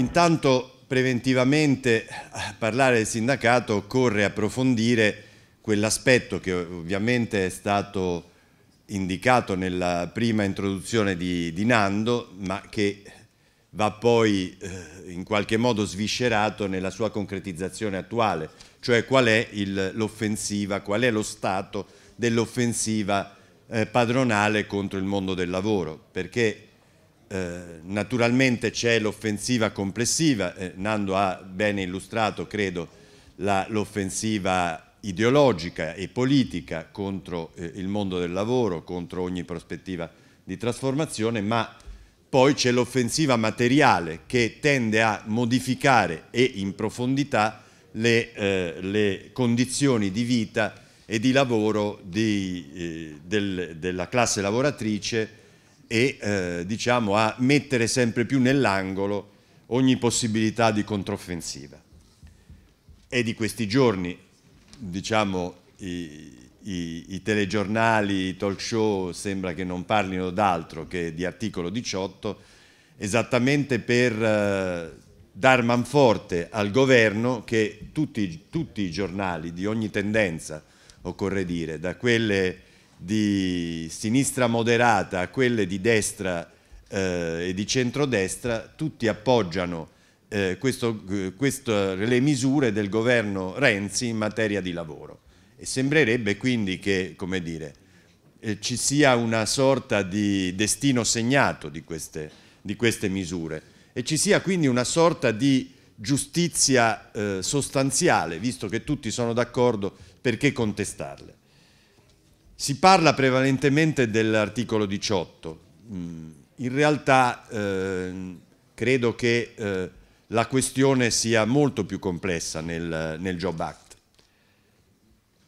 Intanto preventivamente a parlare del sindacato occorre approfondire quell'aspetto che ovviamente è stato indicato nella prima introduzione di, di Nando, ma che va poi eh, in qualche modo sviscerato nella sua concretizzazione attuale, cioè qual è l'offensiva, qual è lo stato dell'offensiva eh, padronale contro il mondo del lavoro, perché eh, naturalmente c'è l'offensiva complessiva, eh, Nando ha bene illustrato, credo, l'offensiva ideologica e politica contro eh, il mondo del lavoro, contro ogni prospettiva di trasformazione, ma poi c'è l'offensiva materiale che tende a modificare e in profondità le, eh, le condizioni di vita e di lavoro di, eh, del, della classe lavoratrice e eh, diciamo, a mettere sempre più nell'angolo ogni possibilità di controffensiva. È di questi giorni, diciamo, i, i, i, telegiornali, i talk show sembra che non parlino d'altro che di articolo 18, esattamente per eh, dar manforte al governo che tutti, tutti, i giornali di ogni tendenza, occorre dire, da quelle di sinistra moderata a quelle di destra eh, e di centrodestra, tutti appoggiano eh, questo, eh, questo, le misure del governo Renzi in materia di lavoro. E sembrerebbe quindi che, come dire, eh, ci sia una sorta di destino segnato di queste, di queste, misure e ci sia quindi una sorta di giustizia eh, sostanziale, visto che tutti sono d'accordo, perché contestarle? Si parla prevalentemente dell'articolo 18, mm, in realtà eh, credo che eh, la questione sia molto più complessa nel, nel Job Act.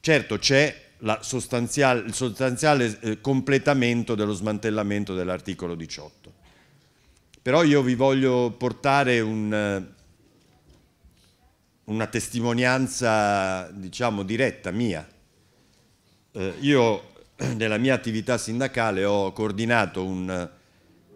Certo c'è sostanziale, il sostanziale eh, completamento dello smantellamento dell'articolo 18, però io vi voglio portare un, una testimonianza diciamo diretta mia eh, io nella mia attività sindacale ho coordinato un,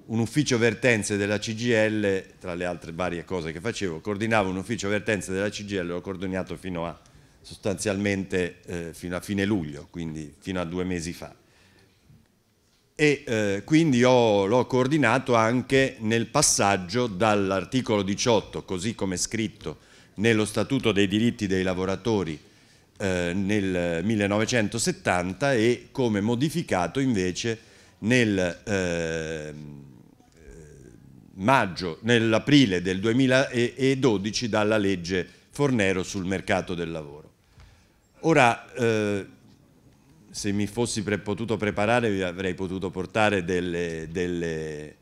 un ufficio vertenze della CGL, tra le altre varie cose che facevo, coordinavo un ufficio vertenze della CGL, l'ho coordinato fino a sostanzialmente eh, fino a fine luglio, quindi fino a due mesi fa. E eh, quindi l'ho coordinato anche nel passaggio dall'articolo 18, così come scritto nello Statuto dei diritti dei lavoratori eh, nel 1970 e come modificato invece nel eh, maggio, nell'aprile del 2012 dalla legge Fornero sul mercato del lavoro. Ora, eh, se mi fossi pre potuto preparare vi avrei potuto portare delle, delle,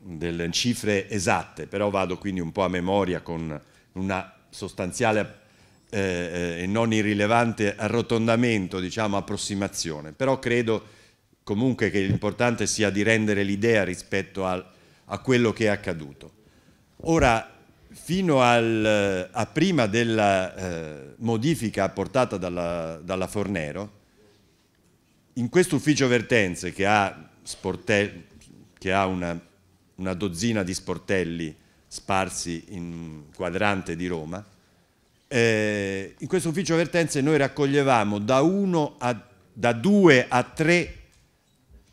delle, cifre esatte, però vado quindi un po' a memoria con una sostanziale eh, eh, e non irrilevante arrotondamento, diciamo approssimazione, però credo comunque che l'importante sia di rendere l'idea rispetto al, a quello che è accaduto. Ora, fino al, eh, a prima della eh, modifica apportata dalla, dalla Fornero, in questo ufficio vertenze che ha, sportel, che ha una, una dozzina di sportelli sparsi in quadrante di Roma, eh, in questo ufficio vertenze noi raccoglievamo da uno a da 2 a tre,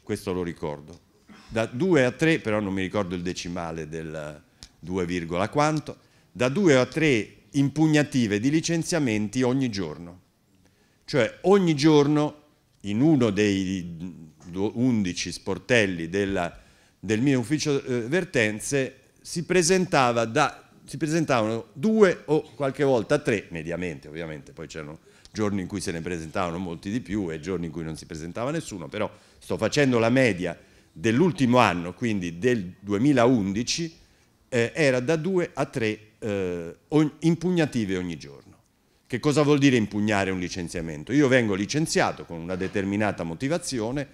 questo lo ricordo da due a tre, però non mi ricordo il decimale del 2, quanto da due a tre impugnative di licenziamenti ogni giorno cioè ogni giorno in uno dei 11 sportelli della, del mio ufficio eh, vertenze si presentava da si presentavano due o qualche volta tre, mediamente ovviamente, poi c'erano giorni in cui se ne presentavano molti di più e giorni in cui non si presentava nessuno, però sto facendo la media dell'ultimo anno, quindi del 2011, eh, era da due a tre eh, impugnative ogni giorno. Che cosa vuol dire impugnare un licenziamento? Io vengo licenziato con una determinata motivazione,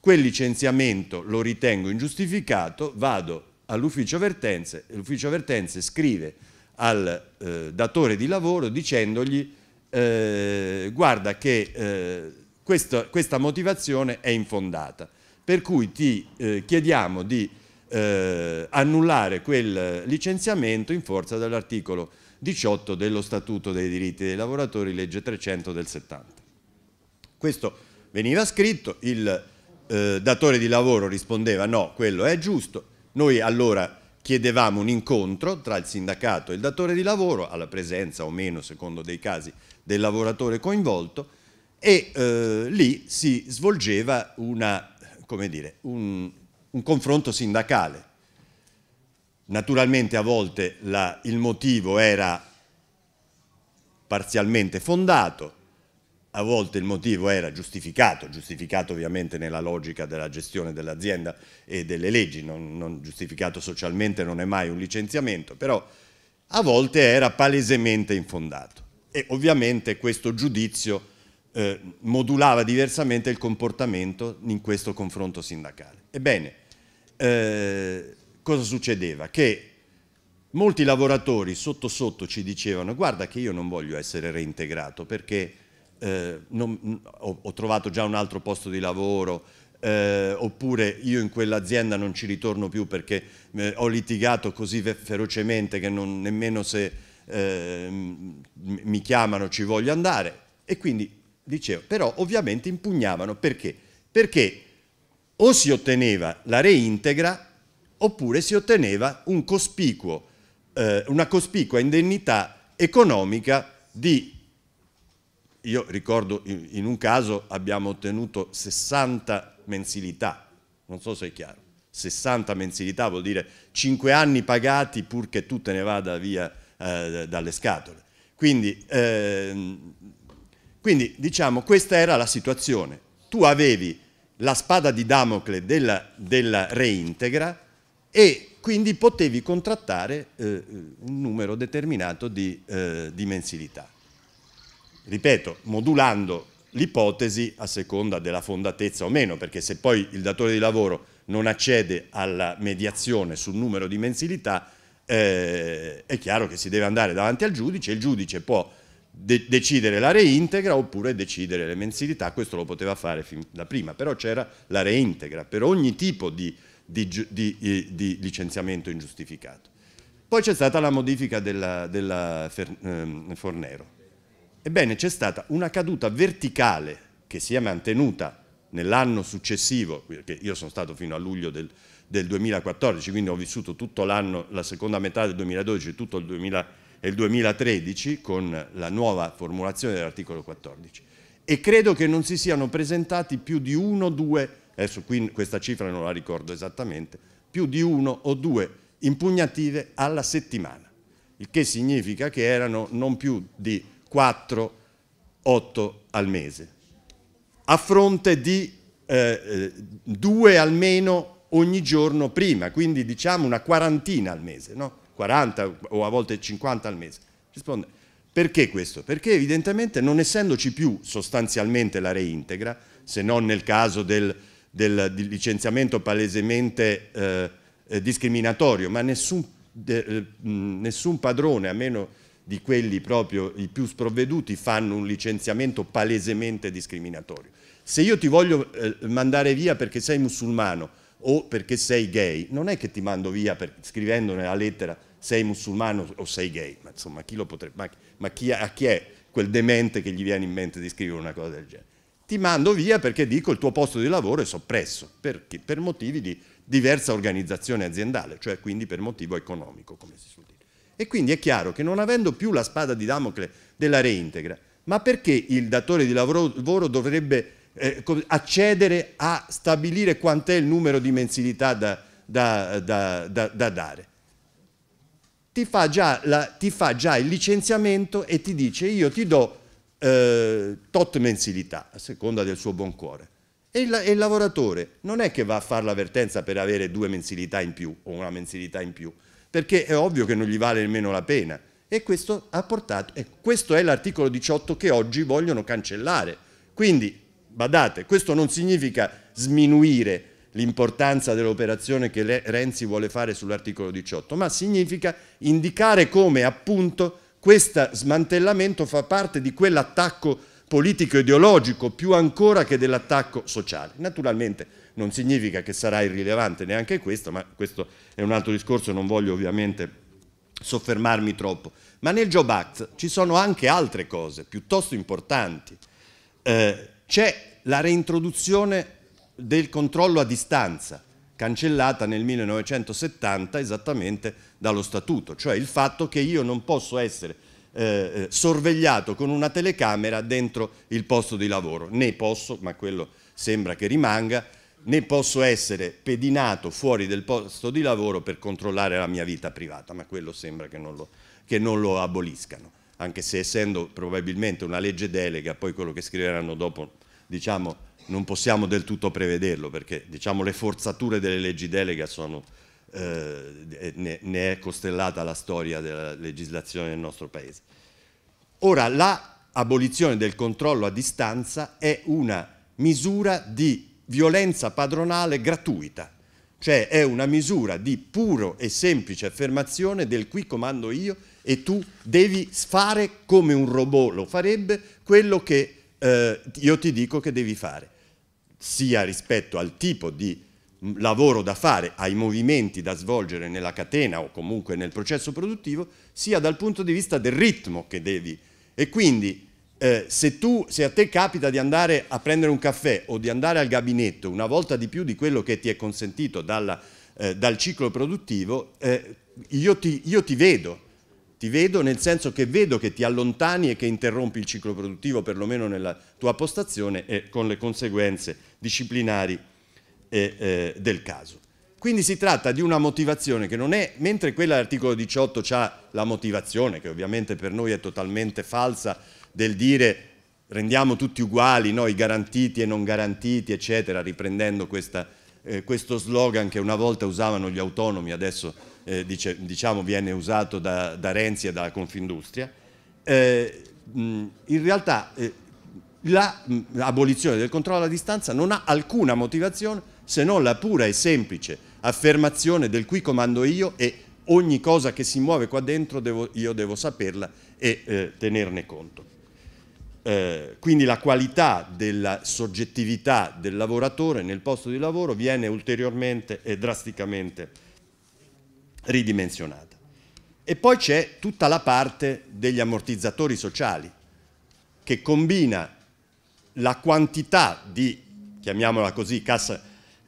quel licenziamento lo ritengo ingiustificato, vado all'ufficio vertenze, l'ufficio vertenze scrive al eh, datore di lavoro dicendogli eh, guarda che eh, questo, questa motivazione è infondata, per cui ti eh, chiediamo di eh, annullare quel licenziamento in forza dell'articolo 18 dello Statuto dei diritti dei lavoratori, legge 300 del 70. Questo veniva scritto, il eh, datore di lavoro rispondeva no, quello è giusto, noi allora chiedevamo un incontro tra il sindacato e il datore di lavoro, alla presenza o meno, secondo dei casi, del lavoratore coinvolto, e eh, lì si svolgeva una, dire, un, un, confronto sindacale. Naturalmente a volte la, il motivo era parzialmente fondato, a volte il motivo era giustificato, giustificato ovviamente nella logica della gestione dell'azienda e delle leggi, non, non giustificato socialmente non è mai un licenziamento, però a volte era palesemente infondato. E ovviamente questo giudizio eh, modulava diversamente il comportamento in questo confronto sindacale. Ebbene, eh, cosa succedeva? Che molti lavoratori sotto sotto ci dicevano guarda che io non voglio essere reintegrato perché eh, non, ho, ho, trovato già un altro posto di lavoro, eh, oppure io in quell'azienda non ci ritorno più perché eh, ho litigato così ferocemente che non, nemmeno se ehm, mi chiamano ci voglio andare. E quindi dicevo, però ovviamente impugnavano perché? Perché o si otteneva la reintegra oppure si otteneva un cospicuo, eh, una cospicua indennità economica di io ricordo in, un caso abbiamo ottenuto 60 mensilità, non so se è chiaro, 60 mensilità vuol dire 5 anni pagati purché tu te ne vada via eh, dalle scatole. Quindi, eh, quindi diciamo questa era la situazione, tu avevi la spada di Damocle della, della reintegra e quindi potevi contrattare eh, un numero determinato di, eh, di mensilità ripeto, modulando l'ipotesi a seconda della fondatezza o meno, perché se poi il datore di lavoro non accede alla mediazione sul numero di mensilità, eh, è chiaro che si deve andare davanti al giudice, il giudice può de decidere la reintegra oppure decidere le mensilità, questo lo poteva fare da prima, però c'era la reintegra per ogni tipo di, di, di, eh, di licenziamento ingiustificato. Poi c'è stata la modifica della, della ehm, Fornero, Ebbene, c'è stata una caduta verticale che si è mantenuta nell'anno successivo, perché io sono stato fino a luglio del, del 2014, quindi ho vissuto tutto l'anno, la seconda metà del 2012 e tutto il, 2000, il 2013 con la nuova formulazione dell'articolo 14. E credo che non si siano presentati più di uno o due, adesso qui questa cifra non la ricordo esattamente, più di uno o due impugnative alla settimana, il che significa che erano non più di 4-8 al mese, a fronte di eh, eh, due almeno ogni giorno prima, quindi diciamo una quarantina al mese, no? 40 o a volte 50 al mese. Risponde. Perché questo? Perché evidentemente non essendoci più sostanzialmente la reintegra, se non nel caso del, del licenziamento palesemente eh, eh, discriminatorio, ma nessun, de, eh, nessun padrone, a meno di quelli proprio i più sprovveduti fanno un licenziamento palesemente discriminatorio. Se io ti voglio eh, mandare via perché sei musulmano o perché sei gay, non è che ti mando via per, scrivendo nella lettera sei musulmano o sei gay, ma insomma chi lo potrebbe, ma, ma chi, a chi è quel demente che gli viene in mente di scrivere una cosa del genere? Ti mando via perché dico il tuo posto di lavoro è soppresso, perché, per motivi di diversa organizzazione aziendale, cioè quindi per motivo economico, come si suol dire. E quindi è chiaro che non avendo più la spada di Damocle della reintegra, ma perché il datore di lavoro dovrebbe eh, accedere a stabilire quant'è il numero di mensilità da, da, da, da dare? Ti fa, la, ti fa, già il licenziamento e ti dice io ti do eh, tot mensilità, a seconda del suo buon cuore. E il, e il lavoratore non è che va a fare l'avvertenza per avere due mensilità in più o una mensilità in più, perché è ovvio che non gli vale nemmeno la pena. E questo ha portato, e questo è l'articolo 18 che oggi vogliono cancellare. Quindi, badate, questo non significa sminuire l'importanza dell'operazione che Renzi vuole fare sull'articolo 18, ma significa indicare come appunto questo smantellamento fa parte di quell'attacco politico-ideologico più ancora che dell'attacco sociale. Naturalmente non significa che sarà irrilevante neanche questo, ma questo è un altro discorso, non voglio ovviamente soffermarmi troppo. Ma nel Job Act ci sono anche altre cose piuttosto importanti. Eh, c'è la reintroduzione del controllo a distanza, cancellata nel 1970 esattamente dallo statuto, cioè il fatto che io non posso essere eh, eh sorvegliato con una telecamera dentro il posto di lavoro, né posso, ma quello sembra che rimanga, né posso essere pedinato fuori del posto di lavoro per controllare la mia vita privata, ma quello sembra che non lo, che non lo aboliscano, anche se essendo probabilmente una legge delega, poi quello che scriveranno dopo, diciamo, non possiamo del tutto prevederlo, perché diciamo, le forzature delle leggi delega sono, eh, ne, ne è costellata la storia della legislazione del nostro Paese. Ora, l'abolizione del controllo a distanza è una misura di violenza padronale gratuita, cioè è una misura di puro e semplice affermazione del qui comando io e tu devi fare come un robot lo farebbe quello che eh, io ti dico che devi fare, sia rispetto al tipo di mm, lavoro da fare, ai movimenti da svolgere nella catena o comunque nel processo produttivo, sia dal punto di vista del ritmo che devi. E quindi eh, se, tu, se a te capita di andare a prendere un caffè o di andare al gabinetto una volta di più di quello che ti è consentito dalla, eh, dal ciclo produttivo, eh, io, ti, io ti vedo, ti vedo nel senso che vedo che ti allontani e che interrompi il ciclo produttivo, perlomeno nella tua postazione, e con le conseguenze disciplinari eh, eh, del caso. Quindi si tratta di una motivazione che non è, mentre quella dell'articolo 18 ha la motivazione, che ovviamente per noi è totalmente falsa, del dire rendiamo tutti uguali, noi garantiti e non garantiti, eccetera, riprendendo questa, eh, questo slogan che una volta usavano gli autonomi, adesso eh, dice, diciamo viene usato da, da, Renzi e dalla Confindustria, eh, in realtà l'abolizione eh, la, del controllo a distanza non ha alcuna motivazione se non la pura e semplice affermazione del qui comando io e ogni cosa che si muove qua dentro devo, io devo saperla e eh, tenerne conto. Eh, quindi la qualità della soggettività del lavoratore nel posto di lavoro viene ulteriormente e drasticamente ridimensionata. E poi c'è tutta la parte degli ammortizzatori sociali che combina la quantità di, chiamiamola così, cassa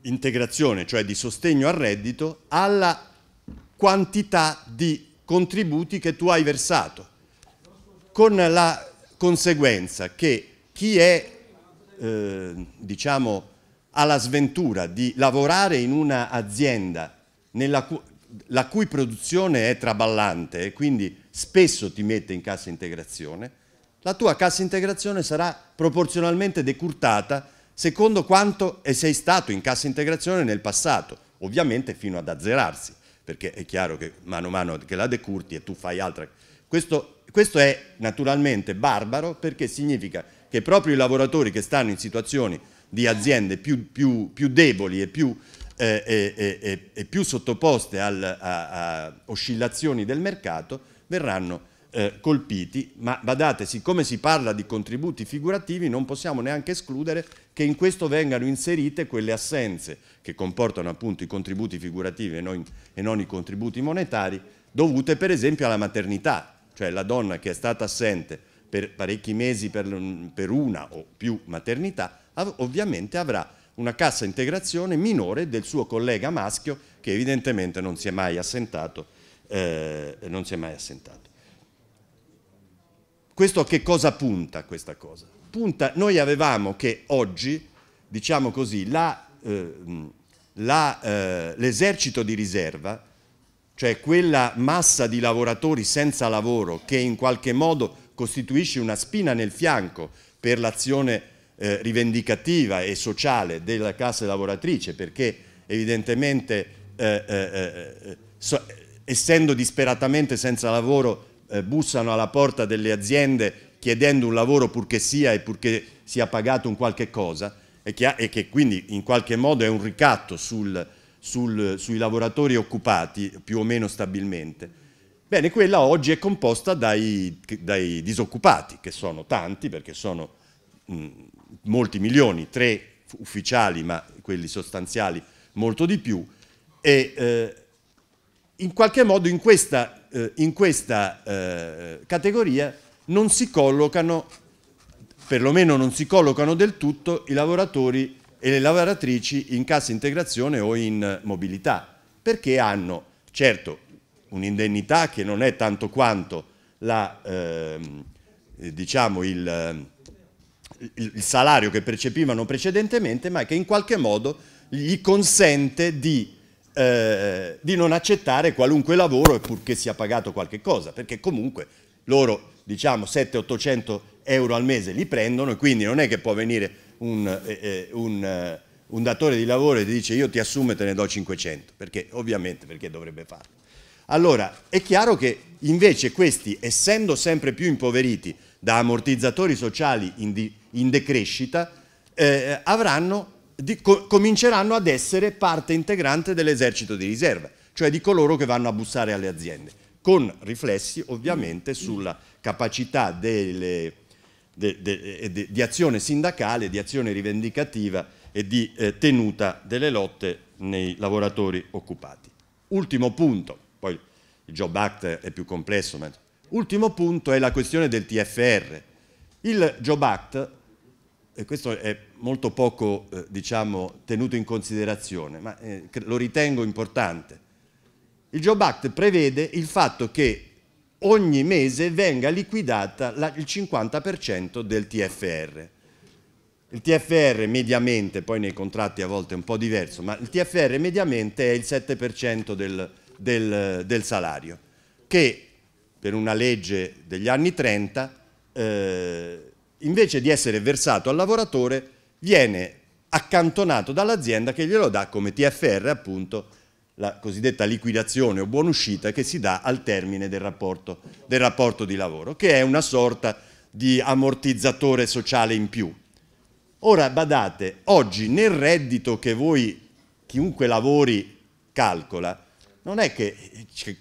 integrazione, cioè di sostegno al reddito, alla quantità di contributi che tu hai versato. Con la conseguenza che chi è, eh, diciamo, alla sventura di lavorare in un'azienda cu la cui produzione è traballante e quindi spesso ti mette in cassa integrazione, la tua cassa integrazione sarà proporzionalmente decurtata secondo quanto sei stato in cassa integrazione nel passato, ovviamente fino ad azzerarsi, perché è chiaro che mano a mano che la decurti e tu fai altre. Questo questo è naturalmente barbaro perché significa che proprio i lavoratori che stanno in situazioni di aziende più, più, più deboli e più, eh, eh, eh, e più sottoposte al, a, a, oscillazioni del mercato verranno eh, colpiti, ma badate, siccome si parla di contributi figurativi non possiamo neanche escludere che in questo vengano inserite quelle assenze che comportano appunto i contributi figurativi e non, e non i contributi monetari dovute per esempio alla maternità, cioè la donna che è stata assente per parecchi mesi per, una o più maternità, ovviamente avrà una cassa integrazione minore del suo collega maschio che evidentemente non si è mai assentato. Eh, non si è mai assentato. Questo a che cosa punta questa cosa? Punta, noi avevamo che oggi, diciamo così, eh, eh, l'esercito eh, eh, di riserva cioè quella massa di lavoratori senza lavoro che in qualche modo costituisce una spina nel fianco per l'azione eh, rivendicativa e sociale della classe lavoratrice, perché evidentemente eh, eh, eh, eh so, essendo disperatamente senza lavoro eh, bussano alla porta delle aziende chiedendo un lavoro purché sia e purché sia pagato un qualche cosa e che, ha, e che quindi in qualche modo è un ricatto sul, sul, sui lavoratori occupati più o meno stabilmente. Bene, quella oggi è composta dai, dai disoccupati, che sono tanti perché sono mh, mm, molti milioni, tre ufficiali ma quelli sostanziali molto di più, e eh, in qualche modo in questa, eh, in questa eh, categoria non si collocano, perlomeno non si collocano del tutto, i lavoratori e le lavoratrici in cassa integrazione o in mobilità, perché hanno certo un'indennità che non è tanto quanto la, eh, diciamo il, il salario che percepivano precedentemente, ma che in qualche modo gli consente di eh, di non accettare qualunque lavoro e purché sia pagato qualche cosa, perché comunque loro diciamo 700-800 euro al mese li prendono e quindi non è che può venire un, eh, eh un, eh, un datore di lavoro e ti dice io ti assumo e te ne do 500, perché ovviamente perché dovrebbe farlo. Allora è chiaro che invece questi, essendo sempre più impoveriti da ammortizzatori sociali in, di, in decrescita, eh, avranno, di, co cominceranno ad essere parte integrante dell'esercito di riserva, cioè di coloro che vanno a bussare alle aziende, con riflessi ovviamente sulla capacità delle de, de, de, di azione sindacale, di azione rivendicativa e di eh, tenuta delle lotte nei lavoratori occupati. Ultimo punto, poi il Job Act è più complesso, ma ultimo punto è la questione del TFR. Il Job Act, e questo è molto poco eh, diciamo, tenuto in considerazione, ma eh, lo ritengo importante, il Job Act prevede il fatto che ogni mese venga liquidata la, il 50% del TFR. Il TFR mediamente, poi nei contratti a volte è un po' diverso, ma il TFR mediamente è il 7% del, del, del, salario, che per una legge degli anni 30, eh, invece di essere versato al lavoratore, viene accantonato dall'azienda che glielo dà come TFR appunto la cosiddetta liquidazione o buonuscita che si dà al termine del rapporto, del rapporto di lavoro, che è una sorta di ammortizzatore sociale in più. Ora badate, oggi nel reddito che voi, chiunque lavori, calcola, non è che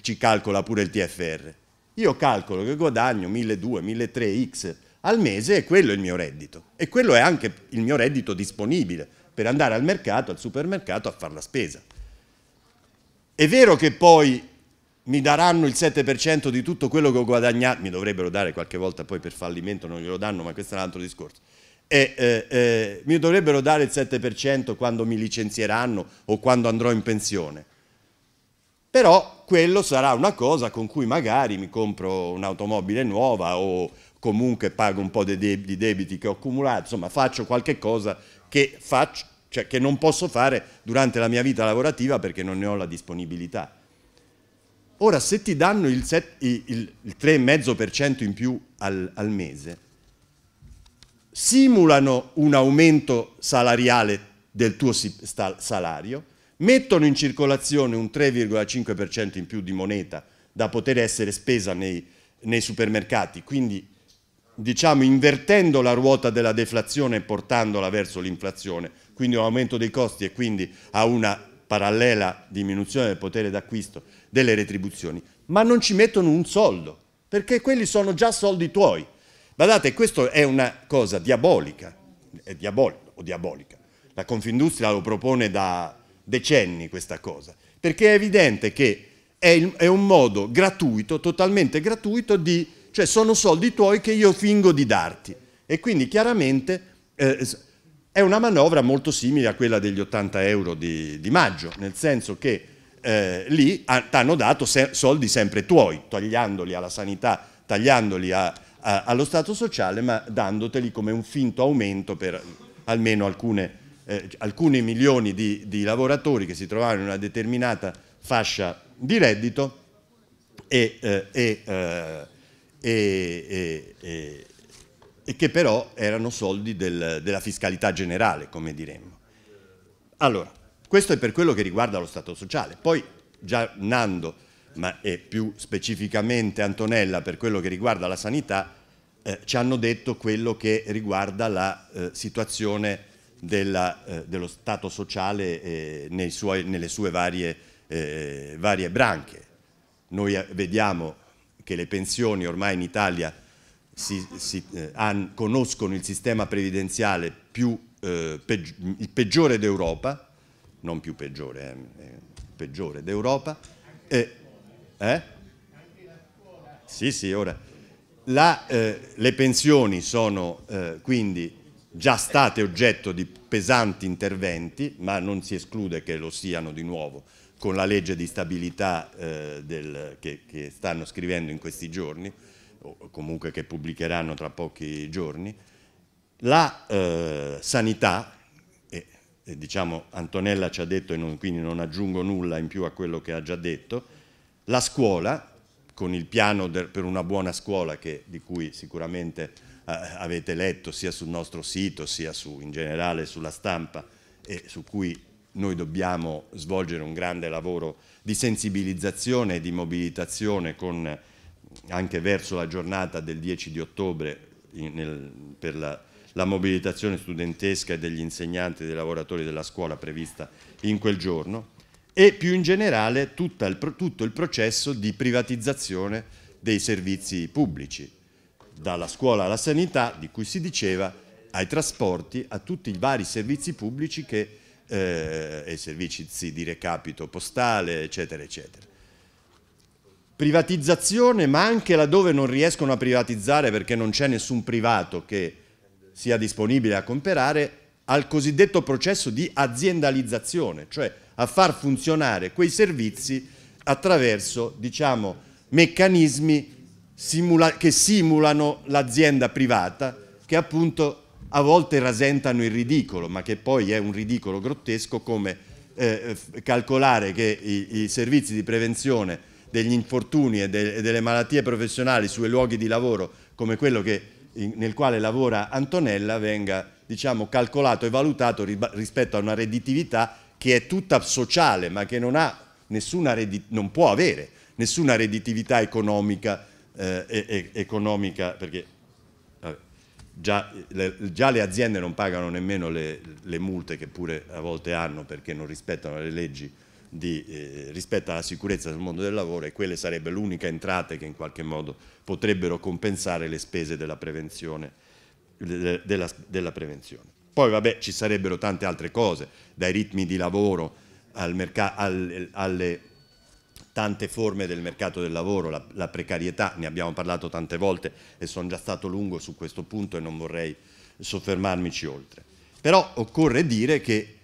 ci calcola pure il TFR. Io calcolo che guadagno 1.200, 1.300 X al mese e quello è il mio reddito. E quello è anche il mio reddito disponibile per andare al mercato, al supermercato a fare la spesa. È vero che poi mi daranno il 7% di tutto quello che ho guadagnato, mi dovrebbero dare qualche volta poi per fallimento, non glielo danno, ma questo è un altro discorso. E, eh, eh, mi dovrebbero dare il 7% quando mi licenzieranno o quando andrò in pensione. Però quello sarà una cosa con cui magari mi compro un'automobile nuova o comunque pago un po' di debiti che ho accumulato, insomma faccio qualche cosa che faccio cioè che non posso fare durante la mia vita lavorativa perché non ne ho la disponibilità. Ora, se ti danno il, il, il 3,5% in più al, al mese, simulano un aumento salariale del tuo salario, mettono in circolazione un 3,5% in più di moneta da poter essere spesa nei, nei, supermercati, quindi diciamo invertendo la ruota della deflazione e portandola verso l'inflazione, quindi un aumento dei costi e quindi a una parallela diminuzione del potere d'acquisto delle retribuzioni, ma non ci mettono un soldo, perché quelli sono già soldi tuoi. Guardate, questa è una cosa diabolica, è diabolica, o diabolica. La Confindustria lo propone da decenni questa cosa, perché è evidente che è, il, è un modo gratuito, totalmente gratuito, di, cioè sono soldi tuoi che io fingo di darti. E quindi chiaramente... Eh, è una manovra molto simile a quella degli 80 euro di, di maggio, nel senso che eh, lì ti hanno dato se soldi sempre tuoi, tagliandoli alla sanità, tagliandoli a, a, allo Stato sociale, ma dandoteli come un finto aumento per almeno alcune, eh, alcuni milioni di, di, lavoratori che si trovavano in una determinata fascia di reddito e, eh, e, eh, e e che però erano soldi del, della fiscalità generale, come diremmo. Allora, questo è per quello che riguarda lo Stato sociale. Poi già Nando, ma e più specificamente Antonella per quello che riguarda la sanità, eh, ci hanno detto quello che riguarda la eh, situazione della, eh, dello Stato sociale eh, suoi, nelle sue varie, eh, varie branche. Noi eh, vediamo che le pensioni ormai in Italia si, si, eh, han, conoscono il sistema previdenziale più, eh, peggi il peggiore d'Europa, non più peggiore, eh, eh peggiore d'Europa. Eh? Sì, sì, ora. La, eh, le pensioni sono quindi già state oggetto di pesanti interventi, ma non si esclude che lo siano di nuovo con la legge di stabilità del, che, che stanno scrivendo in questi giorni, o comunque che pubblicheranno tra pochi giorni, la eh, sanità, e, e, diciamo Antonella ci ha detto e non, quindi non aggiungo nulla in più a quello che ha già detto, la scuola, con il piano de, per una buona scuola che, di cui sicuramente eh, avete letto sia sul nostro sito sia su, in generale sulla stampa e su cui noi dobbiamo svolgere un grande lavoro di sensibilizzazione e di mobilitazione con anche verso la giornata del 10 di ottobre in, nel, per la, la mobilitazione studentesca degli insegnanti e dei lavoratori della scuola prevista in quel giorno e più in generale il, tutto il processo di privatizzazione dei servizi pubblici, dalla scuola alla sanità, di cui si diceva, ai trasporti, a tutti i vari servizi pubblici che, eh, e servizi di recapito postale, eccetera, eccetera privatizzazione, ma anche laddove non riescono a privatizzare perché non c'è nessun privato che sia disponibile a comprare, al cosiddetto processo di aziendalizzazione, cioè a far funzionare quei servizi attraverso diciamo, meccanismi simula che simulano l'azienda privata, che appunto a volte rasentano il ridicolo, ma che poi è un ridicolo grottesco come eh, calcolare che i, i servizi di prevenzione degli infortuni e, de e delle malattie professionali sui luoghi di lavoro come quello che nel quale lavora Antonella venga diciamo, calcolato e valutato rispetto a una redditività che è tutta sociale ma che non, ha nessuna non può avere nessuna redditività economica, eh, e economica perché vabbè, già, le, già le, aziende non pagano nemmeno le, le multe che pure a volte hanno perché non rispettano le leggi di, eh, rispetto alla sicurezza del mondo del lavoro e quelle sarebbe l'unica entrata che in qualche modo potrebbero compensare le spese della prevenzione. De, della, della prevenzione. Poi vabbè ci sarebbero tante altre cose, dai ritmi di lavoro al al, alle tante forme del mercato del lavoro, la, la, precarietà, ne abbiamo parlato tante volte e sono già stato lungo su questo punto e non vorrei soffermarmici oltre. Però occorre dire che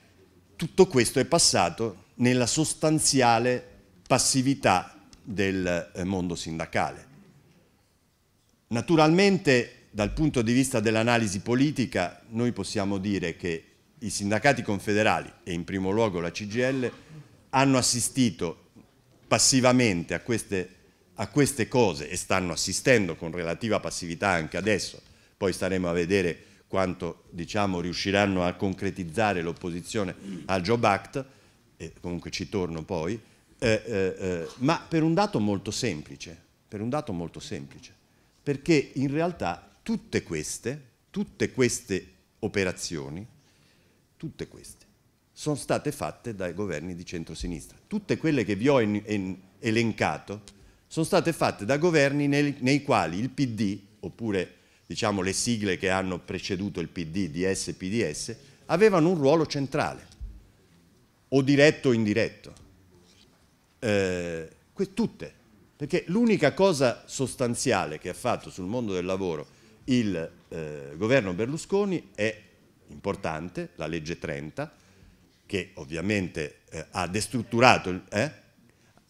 tutto questo è passato nella sostanziale passività del eh, mondo sindacale. Naturalmente dal punto di vista dell'analisi politica noi possiamo dire che i sindacati confederali e in primo luogo la CGL hanno assistito passivamente a queste, a queste cose e stanno assistendo con relativa passività anche adesso, poi staremo a vedere quanto diciamo, riusciranno a concretizzare l'opposizione al Job Act, e comunque ci torno poi, eh, eh, eh, ma per un dato molto semplice, per un dato molto semplice, perché in realtà tutte queste, tutte queste operazioni, tutte queste, sono state fatte dai governi di centrosinistra. Tutte quelle che vi ho in, in, elencato sono state fatte da governi nel, nei quali il PD, oppure diciamo, le sigle che hanno preceduto il PD, DS, e PDS, avevano un ruolo centrale o diretto o indiretto. Eh, tutte, perché l'unica cosa sostanziale che ha fatto sul mondo del lavoro il eh, governo Berlusconi è importante, la legge 30, che ovviamente eh, ha destrutturato, eh?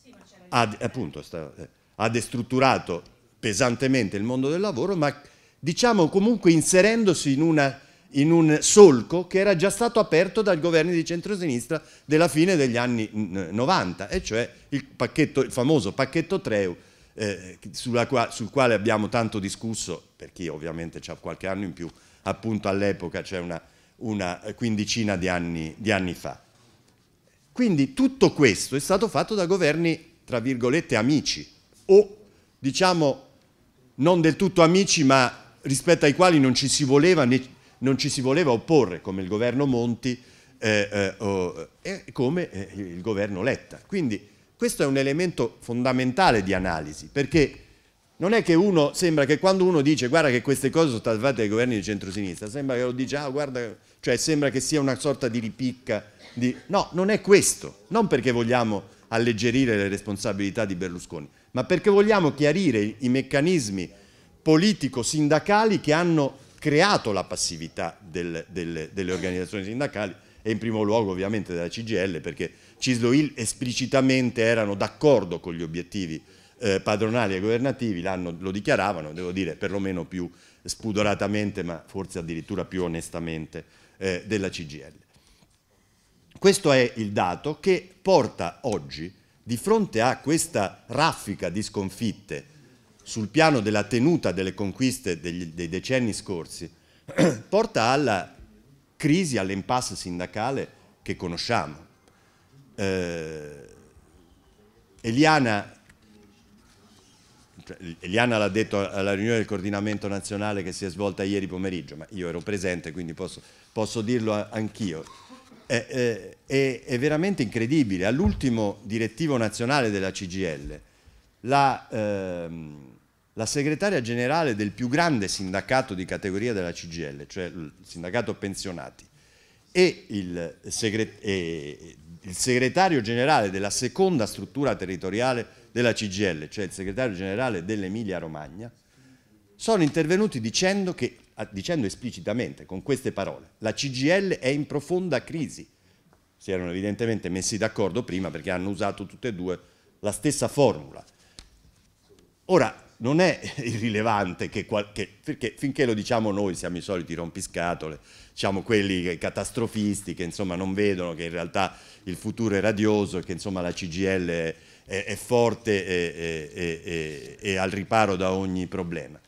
sì, ha, appunto, sta, eh, ha destrutturato pesantemente il mondo del lavoro, ma diciamo comunque inserendosi in una in un solco che era già stato aperto dal governo di centrosinistra della fine degli anni 90, e cioè il, pacchetto, il famoso pacchetto Treu, eh, qua, sul quale abbiamo tanto discusso, per chi ovviamente ha qualche anno in più, appunto all'epoca, cioè una, una quindicina di anni, di anni fa. Quindi tutto questo è stato fatto da governi, tra virgolette, amici, o diciamo non del tutto amici, ma rispetto ai quali non ci si voleva né non ci si voleva opporre come il governo Monti eh, eh, eh e come eh, il governo Letta. Quindi questo è un elemento fondamentale di analisi, perché non è che uno sembra che quando uno dice guarda che queste cose sono state fatte dai governi di centrosinistra, sembra che lo dica, ah, guarda, cioè sembra che sia una sorta di ripicca. Di... No, non è questo, non perché vogliamo alleggerire le responsabilità di Berlusconi, ma perché vogliamo chiarire i meccanismi politico-sindacali che hanno creato la passività del, del, delle organizzazioni sindacali e in primo luogo ovviamente della CGL perché Cisloil esplicitamente erano d'accordo con gli obiettivi eh, padronali e governativi, lo dichiaravano, devo dire perlomeno più spudoratamente ma forse addirittura più onestamente eh, della CGL. Questo è il dato che porta oggi di fronte a questa raffica di sconfitte sul piano della tenuta delle conquiste degli, dei decenni scorsi porta alla crisi, all'impasse sindacale che conosciamo. Eh, Eliana, cioè, Eliana l'ha detto alla riunione del coordinamento nazionale che si è svolta ieri pomeriggio, ma io ero presente quindi posso, posso dirlo anch'io. Eh, eh, è, veramente incredibile. All'ultimo direttivo nazionale della CGL, la, ehm, la segretaria generale del più grande sindacato di categoria della CGL, cioè il sindacato pensionati, e il, segre e il segretario generale della seconda struttura territoriale della CGL, cioè il segretario generale dell'Emilia Romagna, sono intervenuti dicendo, che, dicendo esplicitamente con queste parole la CGL è in profonda crisi. Si erano evidentemente messi d'accordo prima perché hanno usato tutte e due la stessa formula. Ora, non è irrilevante che, qualche, perché finché lo diciamo noi siamo i soliti rompiscatole, diciamo quelli catastrofisti che insomma non vedono che in realtà il futuro è radioso e che insomma la CGL è, è, è forte e, è, al riparo da ogni problema.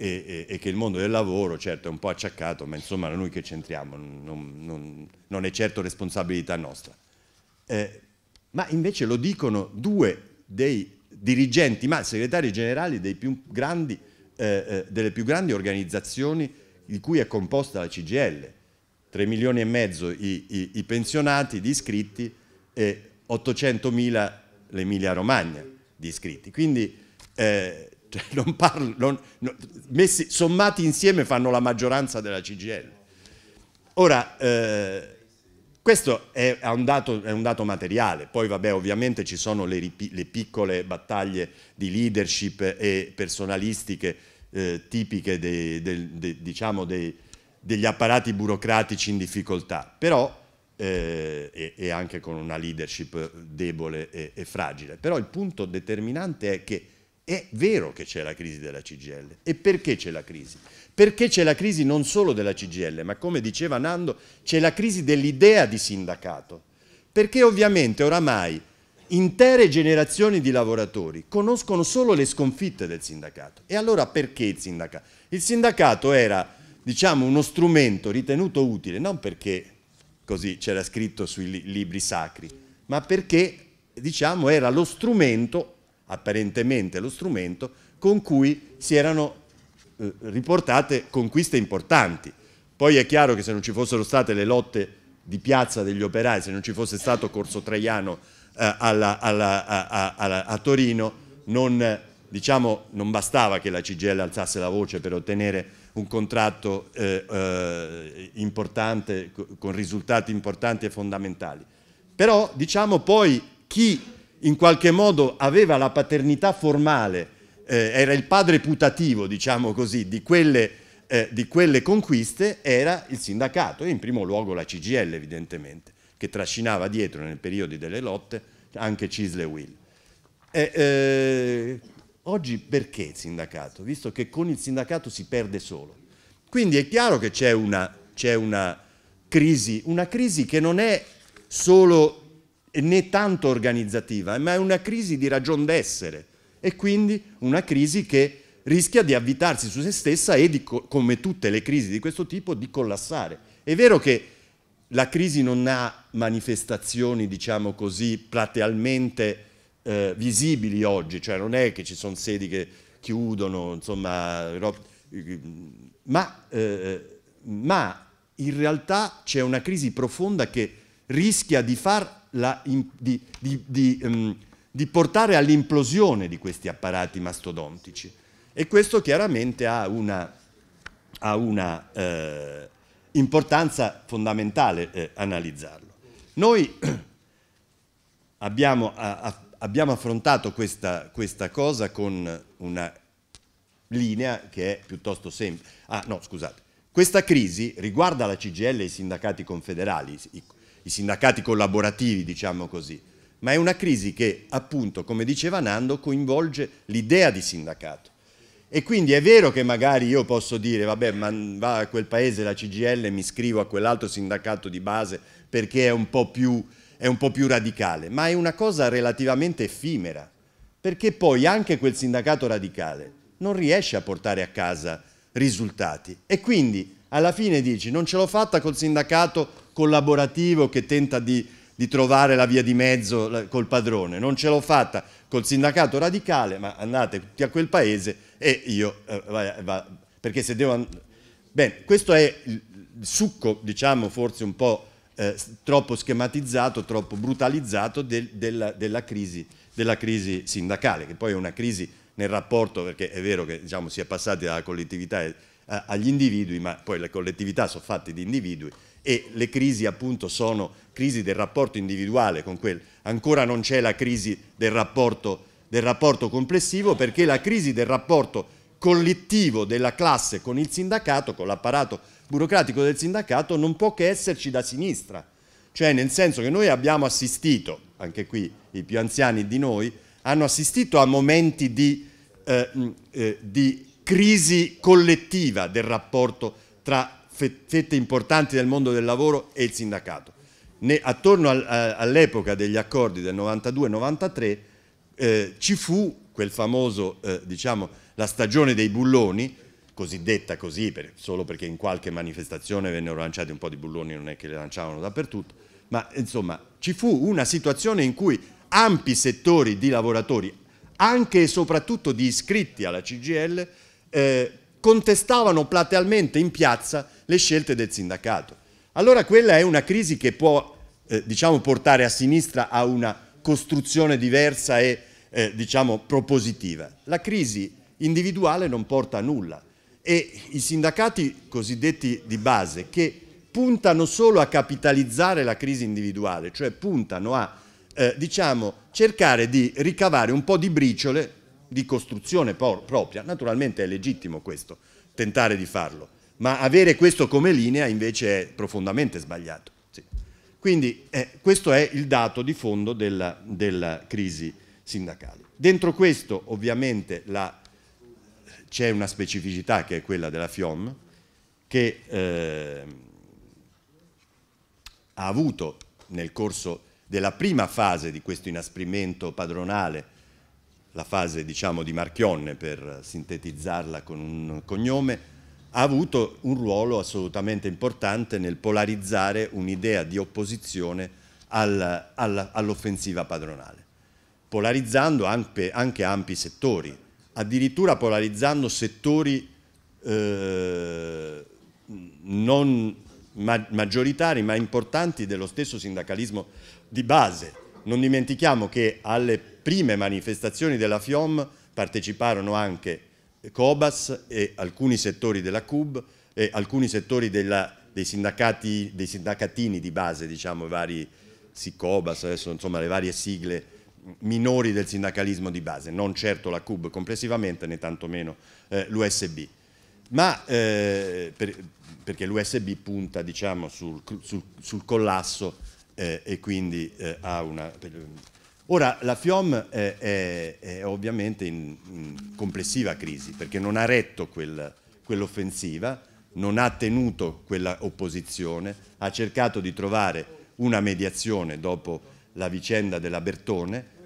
E, e, e, che il mondo del lavoro certo è un po' acciaccato, ma insomma noi che c'entriamo, non, non, non, è certo responsabilità nostra. Eh, ma invece lo dicono due dei dirigenti, ma segretari generali più grandi, eh, eh, delle più grandi organizzazioni di cui è composta la CGL. 3 milioni e mezzo i, i, i pensionati di iscritti e 800 mila l'Emilia Romagna di iscritti. Quindi eh, cioè non parlo, non, non, messi, sommati insieme fanno la maggioranza della CGL. Ora, eh, questo è un, dato, è un dato materiale, poi vabbè ovviamente ci sono le, le piccole battaglie di leadership e personalistiche eh, tipiche dei, dei, dei, diciamo degli apparati burocratici in difficoltà, però eh, e, e, anche con una leadership debole e, e fragile. Però il punto determinante è che è vero che c'è la crisi della CGL. E perché c'è la crisi? Perché c'è la crisi non solo della CGL, ma come diceva Nando, c'è la crisi dell'idea di sindacato. Perché ovviamente oramai intere generazioni di lavoratori conoscono solo le sconfitte del sindacato. E allora perché il sindacato? Il sindacato era, diciamo, uno strumento ritenuto utile, non perché così c'era scritto sui libri sacri, ma perché, diciamo, era lo strumento apparentemente lo strumento con cui si erano eh, riportate conquiste importanti. Poi è chiaro che se non ci fossero state le lotte di piazza degli operai, se non ci fosse stato Corso Traiano eh, alla, alla, a, a, a, Torino, non, diciamo, non, bastava che la CGL alzasse la voce per ottenere un contratto eh, eh importante, con risultati importanti e fondamentali. Però diciamo poi chi in qualche modo aveva la paternità formale, eh, era il padre putativo, diciamo così, di quelle, eh, di quelle conquiste, era il sindacato e in primo luogo la CGL evidentemente, che trascinava dietro nel periodo delle lotte anche Cisle Will. E, eh, oggi perché il sindacato? Visto che con il sindacato si perde solo. Quindi è chiaro che c'è una, una, crisi, una crisi che non è solo né tanto organizzativa, ma è una crisi di ragion d'essere e quindi una crisi che rischia di avvitarsi su se stessa e, di, come tutte le crisi di questo tipo, di collassare. È vero che la crisi non ha manifestazioni, diciamo così, platealmente eh, visibili oggi, cioè non è che ci sono sedi che chiudono, insomma, ma, eh, ma in realtà c'è una crisi profonda che rischia di far la, di, di, di, um, di portare all'implosione di questi apparati mastodontici. E questo chiaramente ha una, ha una eh, importanza fondamentale eh, analizzarlo. Noi abbiamo, a, a, abbiamo affrontato questa, questa, cosa con una linea che è piuttosto semplice. Ah no, scusate. Questa crisi riguarda la CGL e i sindacati confederali, i, i sindacati collaborativi, diciamo così, ma è una crisi che appunto, come diceva Nando, coinvolge l'idea di sindacato. E quindi è vero che magari io posso dire, vabbè, ma va a quel paese la CGL, e mi iscrivo a quell'altro sindacato di base perché è un, più, è un, po più, radicale, ma è una cosa relativamente effimera, perché poi anche quel sindacato radicale non riesce a portare a casa risultati. E quindi alla fine dici, non ce l'ho fatta col sindacato collaborativo che tenta di, di trovare la via di mezzo col padrone. Non ce l'ho fatta col sindacato radicale, ma andate tutti a quel paese e io... Eh, va, va, perché se devo... Bene, questo è il succo, diciamo, forse un po' eh, troppo schematizzato, troppo brutalizzato del, della, della, crisi, della crisi sindacale, che poi è una crisi nel rapporto, perché è vero che diciamo, si è passati dalla collettività agli individui, ma poi le collettività sono fatte di individui e le crisi appunto sono crisi del rapporto individuale con quel, ancora non c'è la crisi del rapporto, del rapporto complessivo perché la crisi del rapporto collettivo della classe con il sindacato, con l'apparato burocratico del sindacato non può che esserci da sinistra, cioè nel senso che noi abbiamo assistito, anche qui i più anziani di noi, hanno assistito a momenti di, eh, eh, di crisi collettiva del rapporto tra fette importanti del mondo del lavoro e il sindacato. Ne, attorno al, all'epoca degli accordi del 92-93 eh, ci fu quel famoso, eh, diciamo, la stagione dei bulloni, cosiddetta così, per, solo perché in qualche manifestazione vennero lanciati un po' di bulloni, non è che li lanciavano dappertutto, ma insomma ci fu una situazione in cui ampi settori di lavoratori, anche e soprattutto di iscritti alla CGL, eh, contestavano platealmente in piazza le scelte del sindacato. Allora quella è una crisi che può eh, diciamo, portare a sinistra a una costruzione diversa e eh, diciamo, propositiva. La crisi individuale non porta a nulla e i sindacati cosiddetti di base che puntano solo a capitalizzare la crisi individuale, cioè puntano a eh, diciamo, cercare di ricavare un po' di briciole di costruzione propria. Naturalmente è legittimo questo, tentare di farlo, ma avere questo come linea invece è profondamente sbagliato. Sì. Quindi eh, questo è il dato di fondo della, della crisi sindacale. Dentro questo ovviamente c'è una specificità che è quella della FIOM che eh, ha avuto nel corso della prima fase di questo inasprimento padronale, la fase diciamo di Marchionne per sintetizzarla con un cognome, ha avuto un ruolo assolutamente importante nel polarizzare un'idea di opposizione al, al, all'offensiva padronale, polarizzando anche, anche, ampi settori, addirittura polarizzando settori eh, non ma, maggioritari ma importanti dello stesso sindacalismo di base. Non dimentichiamo che alle prime manifestazioni della FIOM parteciparono anche Cobas e alcuni settori della CUB e alcuni settori della, dei, sindacati, dei sindacatini di base, diciamo, i vari SICOBAS, adesso insomma le varie sigle minori del sindacalismo di base, non certo la CUB complessivamente né tantomeno eh, l'USB, ma eh, per, perché l'USB punta diciamo, sul, sul, sul collasso eh, e quindi eh, ha una... Ora la FIOM è, è, è ovviamente in, in, complessiva crisi perché non ha retto quel, quell'offensiva, non ha tenuto quella opposizione, ha cercato di trovare una mediazione dopo la vicenda della Bertone,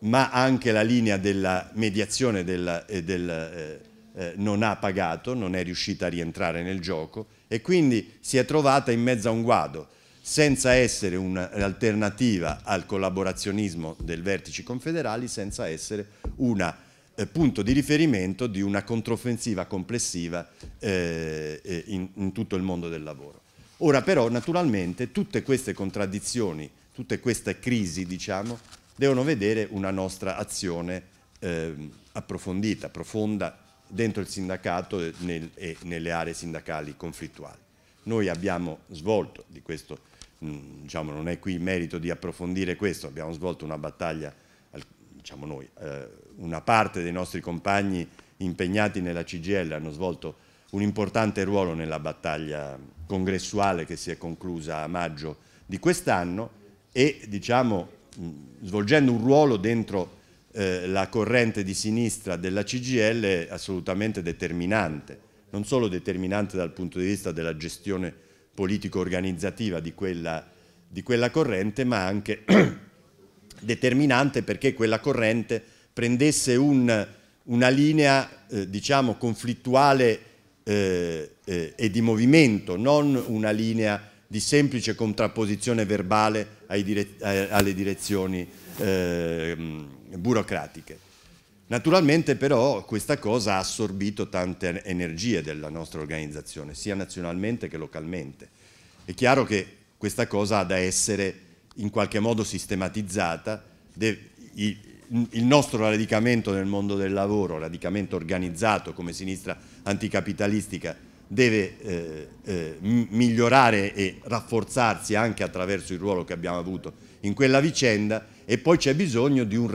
ma anche la linea della mediazione della, eh, del, eh, eh, non ha pagato, non è riuscita a rientrare nel gioco e quindi si è trovata in mezzo a un guado senza essere un'alternativa al collaborazionismo del vertice confederali, senza essere un eh, punto di riferimento di una controffensiva complessiva eh, eh, in, in tutto il mondo del lavoro. Ora però naturalmente tutte queste contraddizioni, tutte queste crisi diciamo, devono vedere una nostra azione eh, approfondita, profonda dentro il sindacato e, nel, e nelle aree sindacali conflittuali. Noi abbiamo svolto di questo Mm, diciamo, non è qui il merito di approfondire questo, abbiamo svolto una battaglia, diciamo noi, eh, una parte dei nostri compagni impegnati nella CGL hanno svolto un importante ruolo nella battaglia congressuale che si è conclusa a maggio di quest'anno e diciamo, mm, svolgendo un ruolo dentro eh, la corrente di sinistra della CGL assolutamente determinante, non solo determinante dal punto di vista della gestione politico-organizzativa di, di quella, corrente, ma anche determinante perché quella corrente prendesse un, una linea, eh, diciamo, conflittuale eh, eh, e di movimento, non una linea di semplice contrapposizione verbale dire alle direzioni ehm, burocratiche. Naturalmente però questa cosa ha assorbito tante energie della nostra organizzazione, sia nazionalmente che localmente. È chiaro che questa cosa ha da essere in qualche modo sistematizzata, il nostro radicamento nel mondo del lavoro, radicamento organizzato come sinistra anticapitalistica, deve eh, eh, migliorare e rafforzarsi anche attraverso il ruolo che abbiamo avuto in quella vicenda e poi c'è bisogno di un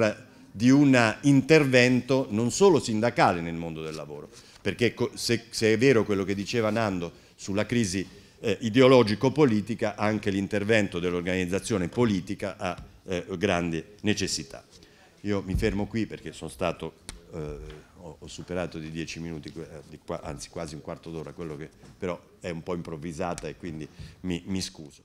di un intervento non solo sindacale nel mondo del lavoro, perché se, se è vero quello che diceva Nando sulla crisi eh, ideologico-politica, anche l'intervento dell'organizzazione politica ha eh, grandi necessità. Io mi fermo qui perché sono stato, eh, ho, ho, superato di dieci minuti, eh, di qua, anzi quasi un quarto d'ora, quello che però è un po' improvvisata e quindi mi, mi scuso.